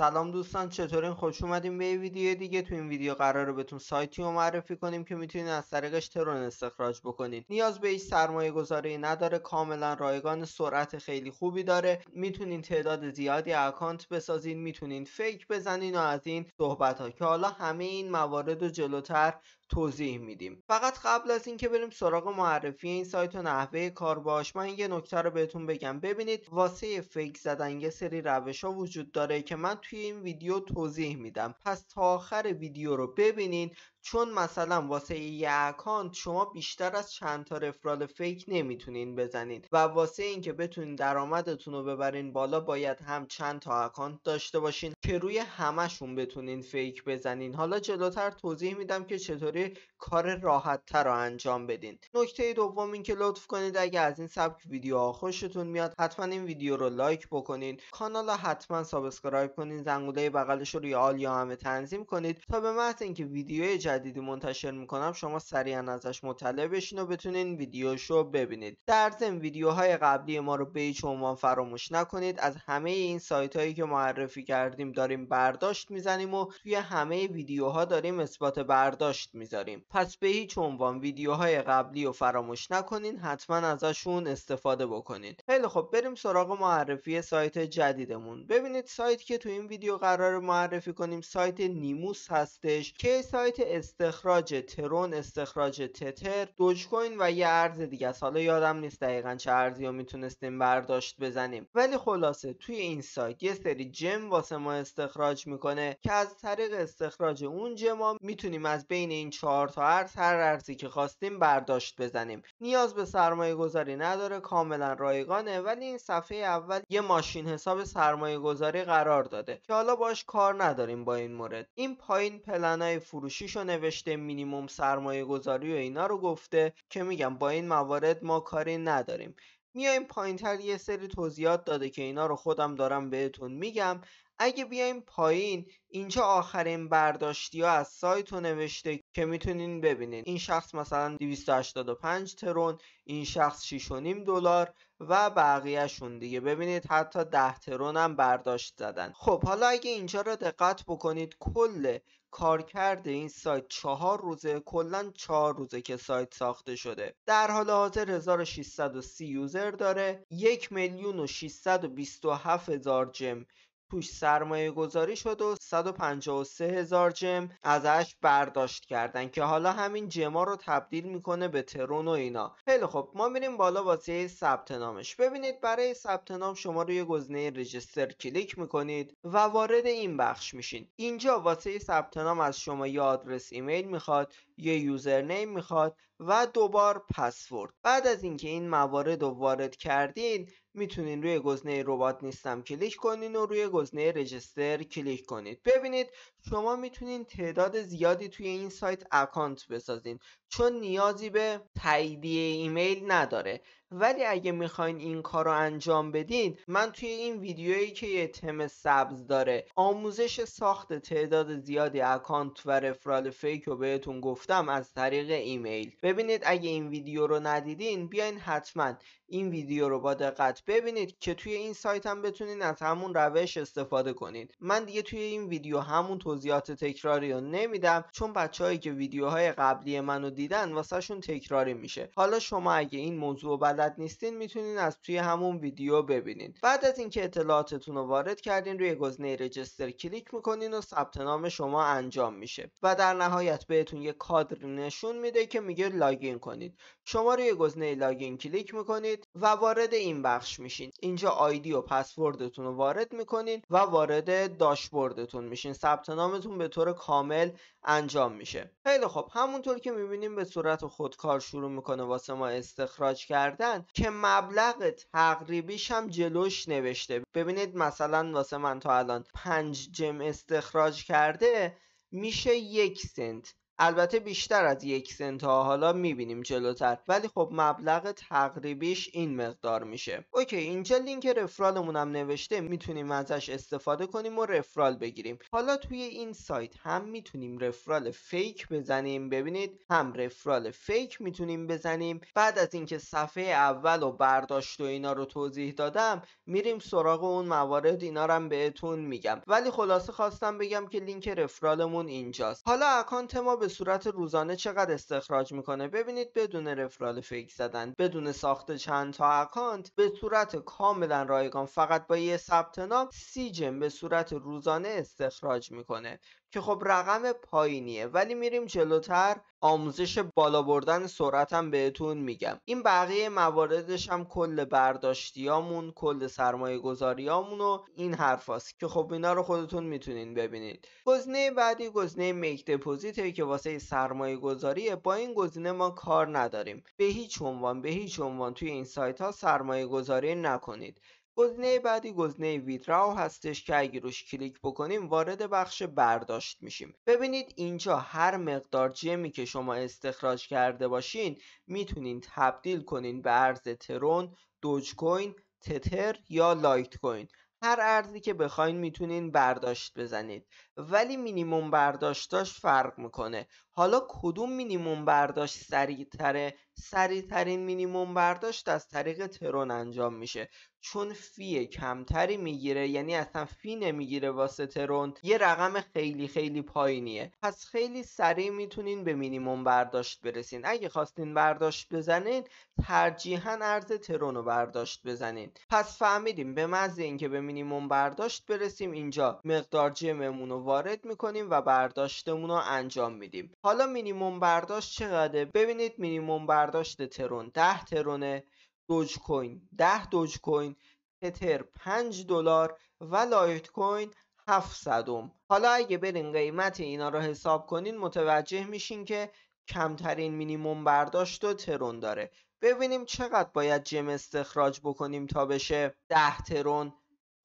سلام دوستان چطورین خوش اومدیم به یه ویدیو دیگه تو این ویدیو قراره بهتون سایتی رو معرفی کنیم که میتونید از طریقش ترون استخراج بکنید. نیاز به هیچ سرمایه گذاری نداره کاملا رایگان سرعت خیلی خوبی داره میتونین تعداد زیادی اکانت بسازین میتونین فیک بزنین و از این صحبت ها که حالا همه این موارد رو جلوتر توضیح میدیم فقط قبل از اینکه بریم سراغ معرفی این سایت و نحوه کار باش من یه نکته رو بهتون بگم ببینید واسه فیک زدن یه سری روش ها وجود داره که من توی این ویدیو توضیح میدم پس تا آخر ویدیو رو ببینین چون مثلا واسه یه اکانت شما بیشتر از چند تا رفرال فیک نمیتونین بزنید و واسه اینکه بتونین درآمدتون رو ببرین بالا باید هم چند تا اکانت داشته باشین که روی همشون بتونین فیک بزنین حالا جلوتر توضیح میدم که چطوری کار راحت تر رو انجام بدین نکته دوم این که لطف کنید اگه از این سبک ویدیوها خوشتون میاد حتما این ویدیو رو لایک بکنین کانال رو حتما سابسکرایب کنین زنگوله بغلش رو روی آل یا همه تنظیم کنید تا به محض اینکه ویدیو جدیدی منتشر میکنم شما سریعا ازش مطلع بشین و بتونین ویدیوشو ببینید در ضمن ویدیوهای قبلی ما رو به هیچ عنوان فراموش نکنید از همه این سایت هایی که معرفی کردیم داریم برداشت میزنیم و توی همه ویدیوها داریم اثبات برداشت میذاریم پس به هیچ عنوان ویدیوهای قبلی رو فراموش نکنین حتما ازشون استفاده بکنید خیلی خب بریم سراغ معرفی سایت جدیدمون ببینید سایت که تو این ویدیو قرار معرفی کنیم سایت نیموس هستش که سایت استخراج ترون استخراج تتر دوج کوین و یه ارز دیگه است حالا یادم نیست دقیقا چه ارزی رو میتونستیم برداشت بزنیم ولی خلاصه توی این سایت یه سری جم واسه ما استخراج میکنه که از طریق استخراج اون جما میتونیم از بین این چهار تا ارز هر ارزی که خواستیم برداشت بزنیم نیاز به سرمایه گذاری نداره کاملا رایگانه ولی این صفحه اول یه ماشین حساب سرمایه گذاری قرار داده که حالا باش کار نداریم با این مورد این پایین پلنای فروشیشو نوشته مینیموم سرمایه گذاری و اینا رو گفته که میگم با این موارد ما کاری نداریم میایم تر یه سری توضیحات داده که اینا رو خودم دارم بهتون میگم اگه بیایم پایین اینجا آخرین برداشتی از سایت رو نوشته که میتونین ببینین این شخص مثلا 285 ترون این شخص 6.5 دلار و بقیهشون دیگه ببینید حتی 10 ترون هم برداشت زدن خب حالا اگه اینجا را دقت بکنید کل کار کرده این سایت چهار روزه کلا چهار روزه که سایت ساخته شده در حال حاضر 1630 یوزر داره یک میلیون و 627 هزار جم توش سرمایه گذاری شد و 153 هزار جم ازش برداشت کردن که حالا همین جما رو تبدیل میکنه به ترون و اینا خیلی خب ما میریم بالا واسه ثبت نامش ببینید برای ثبت نام شما روی گزینه رجستر کلیک میکنید و وارد این بخش میشین اینجا واسه ثبت نام از شما یه آدرس ایمیل میخواد یه یوزرنیم میخواد و دوبار پسورد بعد از اینکه این موارد رو وارد کردین میتونین روی گزینه ربات نیستم کلیک کنین و روی گزینه رجستر کلیک کنید ببینید شما میتونین تعداد زیادی توی این سایت اکانت بسازین چون نیازی به تاییدیه ایمیل نداره ولی اگه میخواین این کار رو انجام بدین من توی این ویدیویی که یه تم سبز داره آموزش ساخت تعداد زیادی اکانت و رفرال فیک رو بهتون گفتم از طریق ایمیل ببینید اگه این ویدیو رو ندیدین بیاین حتما این ویدیو رو با دقت ببینید که توی این سایت هم بتونین از همون روش استفاده کنید من دیگه توی این ویدیو همون توضیحات تکراری رو نمیدم چون بچههایی که ویدیوهای قبلی منو دیدن واسهشون تکراری میشه حالا شما اگه این موضوع بلد نیستین میتونین از توی همون ویدیو ببینین بعد از اینکه اطلاعاتتون رو وارد کردین روی گزینه رجستر کلیک میکنین و ثبت نام شما انجام میشه و در نهایت بهتون یه کادر نشون میده که میگه لاگین کنید شما روی گزینه لاگین کلیک میکنید و وارد این بخش میشین اینجا آیدی و پسوردتون رو وارد میکنین و وارد داشبوردتون میشین ثبت نامتون به طور کامل انجام میشه خیلی خب همونطور که میبینیم به صورت خودکار شروع میکنه واسه ما استخراج کردن که مبلغ تقریبیش هم جلوش نوشته ببینید مثلا واسه من تا الان پنج جم استخراج کرده میشه یک سنت البته بیشتر از یک سنت ها حالا میبینیم جلوتر ولی خب مبلغ تقریبیش این مقدار میشه اوکی اینجا لینک رفرالمون هم نوشته میتونیم ازش استفاده کنیم و رفرال بگیریم حالا توی این سایت هم میتونیم رفرال فیک بزنیم ببینید هم رفرال فیک میتونیم بزنیم بعد از اینکه صفحه اول و برداشت و اینا رو توضیح دادم میریم سراغ اون موارد اینا رو هم بهتون میگم ولی خلاصه خواستم بگم که لینک رفرالمون اینجاست حالا اکانت ما به به صورت روزانه چقدر استخراج میکنه ببینید بدون رفرال فیک زدن بدون ساخت چند تا اکانت به صورت کاملا رایگان فقط با یه ثبت نام سی جم به صورت روزانه استخراج میکنه که خب رقم پایینیه ولی میریم جلوتر آموزش بالا بردن سرعتم بهتون میگم این بقیه مواردش هم کل برداشتیامون کل سرمایه گذاریامون و این هست که خب اینا رو خودتون میتونین ببینید گزینه بعدی گزینه میک دپوزیته که واسه سرمایه گذاریه با این گزینه ما کار نداریم به هیچ عنوان به هیچ عنوان توی این سایت ها سرمایه گذاری نکنید گزینه بعدی گزینه ویدراو هستش که اگه روش کلیک بکنیم وارد بخش برداشت میشیم ببینید اینجا هر مقدار جمی که شما استخراج کرده باشین میتونین تبدیل کنین به ارز ترون دوج کوین تتر یا لایت کوین هر ارزی که بخواین میتونین برداشت بزنید ولی مینیموم برداشتاش فرق میکنه حالا کدوم مینیموم برداشت سریعتره سریعترین مینیموم برداشت از طریق ترون انجام میشه چون فی کمتری میگیره یعنی اصلا فی نمیگیره واسه ترون یه رقم خیلی خیلی پایینیه پس خیلی سریع میتونین به مینیموم برداشت برسین اگه خواستین برداشت بزنین ترجیحا ارز ترون رو برداشت بزنین پس فهمیدیم به محض اینکه به مینیموم برداشت برسیم اینجا مقدار جمعمون رو وارد میکنیم و برداشتمون رو انجام میدیم حالا مینیموم برداشت چقدره ببینید مینیموم برداشت برداشت ترون 10 ترونه دوج کوین 10 دوج کوین تتر 5 دلار و لایت کوین 700 حالا اگه برین قیمت اینا رو حساب کنین متوجه میشین که کمترین مینیموم برداشت و ترون داره ببینیم چقدر باید جم استخراج بکنیم تا بشه 10 ترون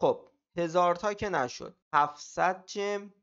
خب هزار تا که نشد 700 جم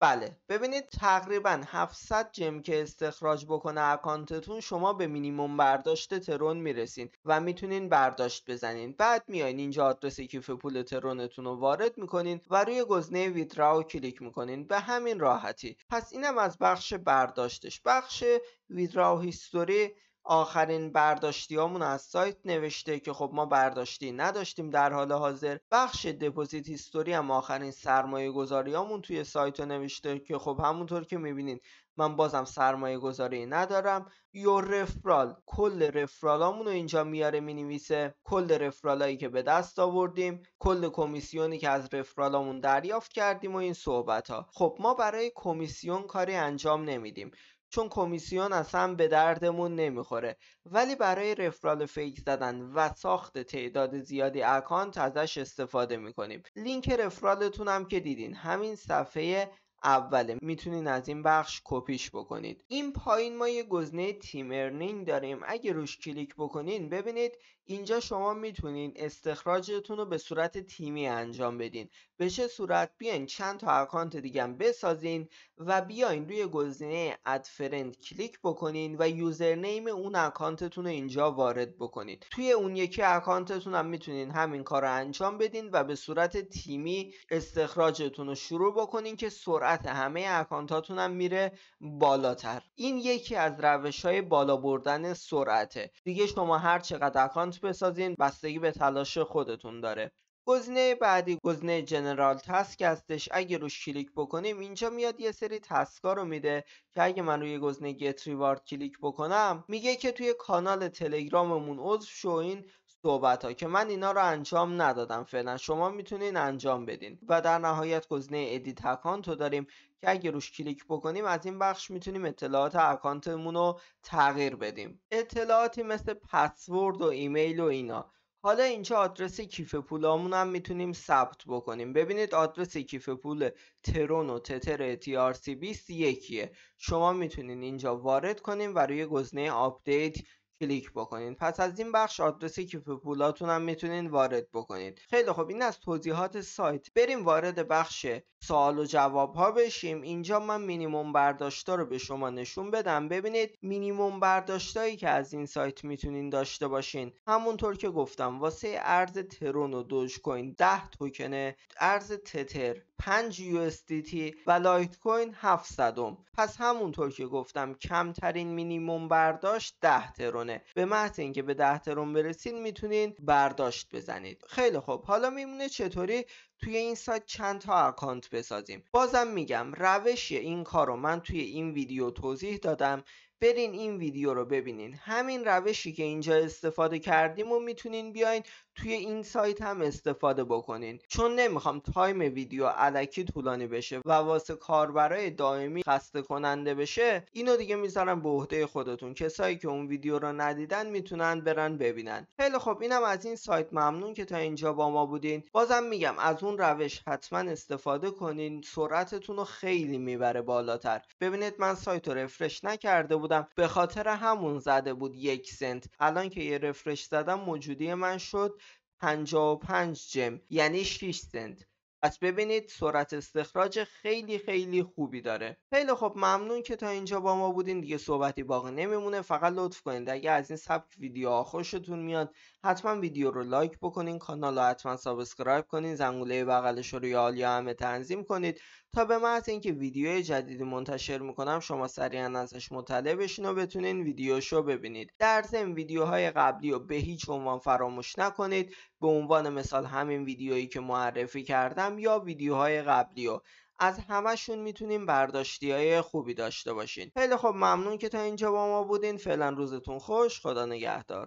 بله ببینید تقریبا 700 جم که استخراج بکنه اکانتتون شما به مینیموم برداشت ترون میرسین و میتونین برداشت بزنین بعد میاین اینجا آدرس کیف پول ترونتون رو وارد میکنین و روی گزینه ویدراو کلیک میکنین به همین راحتی پس اینم از بخش برداشتش بخش ویدراو هیستوری آخرین برداشتیامون از سایت نوشته که خب ما برداشتی نداشتیم در حال حاضر بخش دپوزیت هیستوری هم آخرین سرمایه گذاریامون توی سایت رو نوشته که خب همونطور که میبینین من بازم سرمایه گذاری ندارم یا رفرال کل رفرالامون رو اینجا میاره مینویسه کل رفرالایی که به دست آوردیم کل کمیسیونی که از رفرالامون دریافت کردیم و این صحبت ها خب ما برای کمیسیون کاری انجام نمیدیم چون کمیسیون اصلا به دردمون نمیخوره ولی برای رفرال فیک زدن و ساخت تعداد زیادی اکانت ازش استفاده میکنیم لینک رفرالتون هم که دیدین همین صفحه اوله میتونین از این بخش کپیش بکنید این پایین ما یه گزینه تیم ارنینگ داریم اگه روش کلیک بکنین ببینید اینجا شما میتونین استخراجتون رو به صورت تیمی انجام بدین به چه صورت بیاین چند تا اکانت دیگه هم بسازین و بیاین روی گزینه اد فرند کلیک بکنین و یوزرنیم اون اکانتتون رو اینجا وارد بکنین توی اون یکی اکانتتون هم میتونین همین کار رو انجام بدین و به صورت تیمی استخراجتون رو شروع بکنین که سرعت همه اکانتاتون هم میره بالاتر این یکی از روش های بالا بردن سرعته دیگه شما هر چقدر اکانت بسازین بستگی به تلاش خودتون داره گزینه بعدی گزینه جنرال تسک هستش اگه روش کلیک بکنیم اینجا میاد یه سری تسکا رو میده که اگه من روی گزینه گت ریوارد کلیک بکنم میگه که توی کانال تلگراممون عضو شو این صحبت ها که من اینا رو انجام ندادم فعلا شما میتونین انجام بدین و در نهایت گزینه ادیت اکانت رو داریم که اگه روش کلیک بکنیم از این بخش میتونیم اطلاعات اکانتمون رو تغییر بدیم اطلاعاتی مثل پسورد و ایمیل و اینا حالا اینجا آدرس کیف پولامون هم میتونیم ثبت بکنیم ببینید آدرس کیف پول ترون و تتر TRC20 یکیه شما میتونین اینجا وارد کنیم و روی گزینه آپدیت کلیک بکنین پس از این بخش آدرس کیف پولاتون هم میتونین وارد بکنید خیلی خوب این از توضیحات سایت بریم وارد بخش سوال و جواب ها بشیم اینجا من مینیموم برداشت رو به شما نشون بدم ببینید مینیموم برداشتایی که از این سایت میتونین داشته باشین همونطور که گفتم واسه ارز ترون و دوج کوین 10 توکن ارز تتر 5 USDT و لایت کوین 700 پس همونطور که گفتم کمترین مینیموم برداشت 10 ترونه به محض اینکه به 10 ترون برسید میتونین برداشت بزنید خیلی خب حالا میمونه چطوری توی این سایت چند تا اکانت بسازیم بازم میگم روش این کار رو من توی این ویدیو توضیح دادم برین این ویدیو رو ببینین همین روشی که اینجا استفاده کردیم و میتونین بیاین توی این سایت هم استفاده بکنین چون نمیخوام تایم ویدیو علکی طولانی بشه و واسه کاربرای دائمی خسته کننده بشه اینو دیگه میذارم به عهده خودتون کسایی که اون ویدیو رو ندیدن میتونن برن ببینن خیلی خب اینم از این سایت ممنون که تا اینجا با ما بودین بازم میگم از اون روش حتما استفاده کنین سرعتتون رو خیلی میبره بالاتر ببینید من سایت رو رفرش نکرده بودم به خاطر همون زده بود یک سنت الان که یه رفرش زدم موجودی من شد 55 جم یعنی 6 سنت پس ببینید سرعت استخراج خیلی خیلی خوبی داره خیلی خب ممنون که تا اینجا با ما بودین دیگه صحبتی باقی نمیمونه فقط لطف کنید اگه از این سبک ویدیو خوشتون میاد حتما ویدیو رو لایک بکنین کانال رو حتما سابسکرایب کنین زنگوله بغلش رو یا همه تنظیم کنید تا به محض اینکه ویدیو جدیدی منتشر میکنم شما سریعا ازش مطلع بشین و بتونین ویدیوشو ببینید در ضمن ویدیوهای قبلی رو به هیچ عنوان فراموش نکنید به عنوان مثال همین ویدیویی که معرفی کردم یا ویدیوهای قبلی رو از همشون میتونیم برداشتی های خوبی داشته باشین خیلی خب ممنون که تا اینجا با ما بودین فعلا روزتون خوش خدا نگهدار